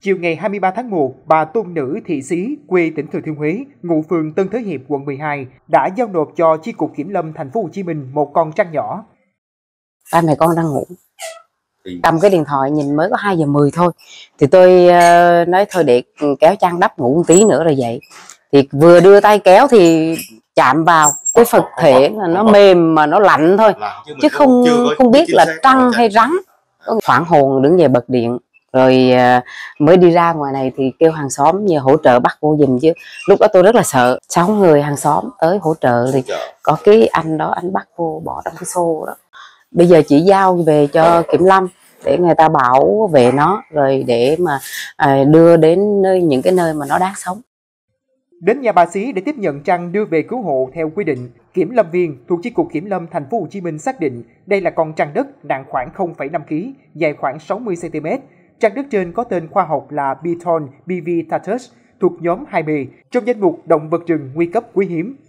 Chiều ngày 23 tháng 1, bà Tôn Nữ Thị Xí, quê tỉnh Thừa Thiên Huế, ngụ phường Tân Thới Hiệp, quận 12, đã giao nộp cho Chi cục Kiểm lâm thành phố Hồ Chí Minh một con trăn nhỏ. Ba mẹ con đang ngủ. Cầm cái điện thoại nhìn mới có 2 giờ 10 thôi. Thì tôi ờ, nói thôi để kéo chăn đắp ngủ một tí nữa rồi dậy. Thì vừa đưa tay kéo thì chạm vào cái vật thể là nó mềm mà nó lạnh thôi. Chứ không không biết là trăng hay rắn. Phản hồn đứng về bật điện rồi à, mới đi ra ngoài này thì kêu hàng xóm nhờ hỗ trợ bắt vô giùm chứ lúc đó tôi rất là sợ sáu người hàng xóm tới hỗ trợ thì dạ. có cái anh đó anh bắt vô bỏ trong cái xô đó bây giờ chỉ giao về cho kiểm lâm để người ta bảo vệ nó rồi để mà à, đưa đến nơi những cái nơi mà nó đáng sống đến nhà bà xí để tiếp nhận trăng đưa về cứu hộ theo quy định kiểm lâm viên thuộc chi cục kiểm lâm thành phố Hồ Chí Minh xác định đây là con trăng đất nặng khoảng 0,5 kg, dài khoảng 60 cm, Trang đất trên có tên khoa học là Biton bivitatus thuộc nhóm 2B trong danh mục động vật rừng nguy cấp quý hiếm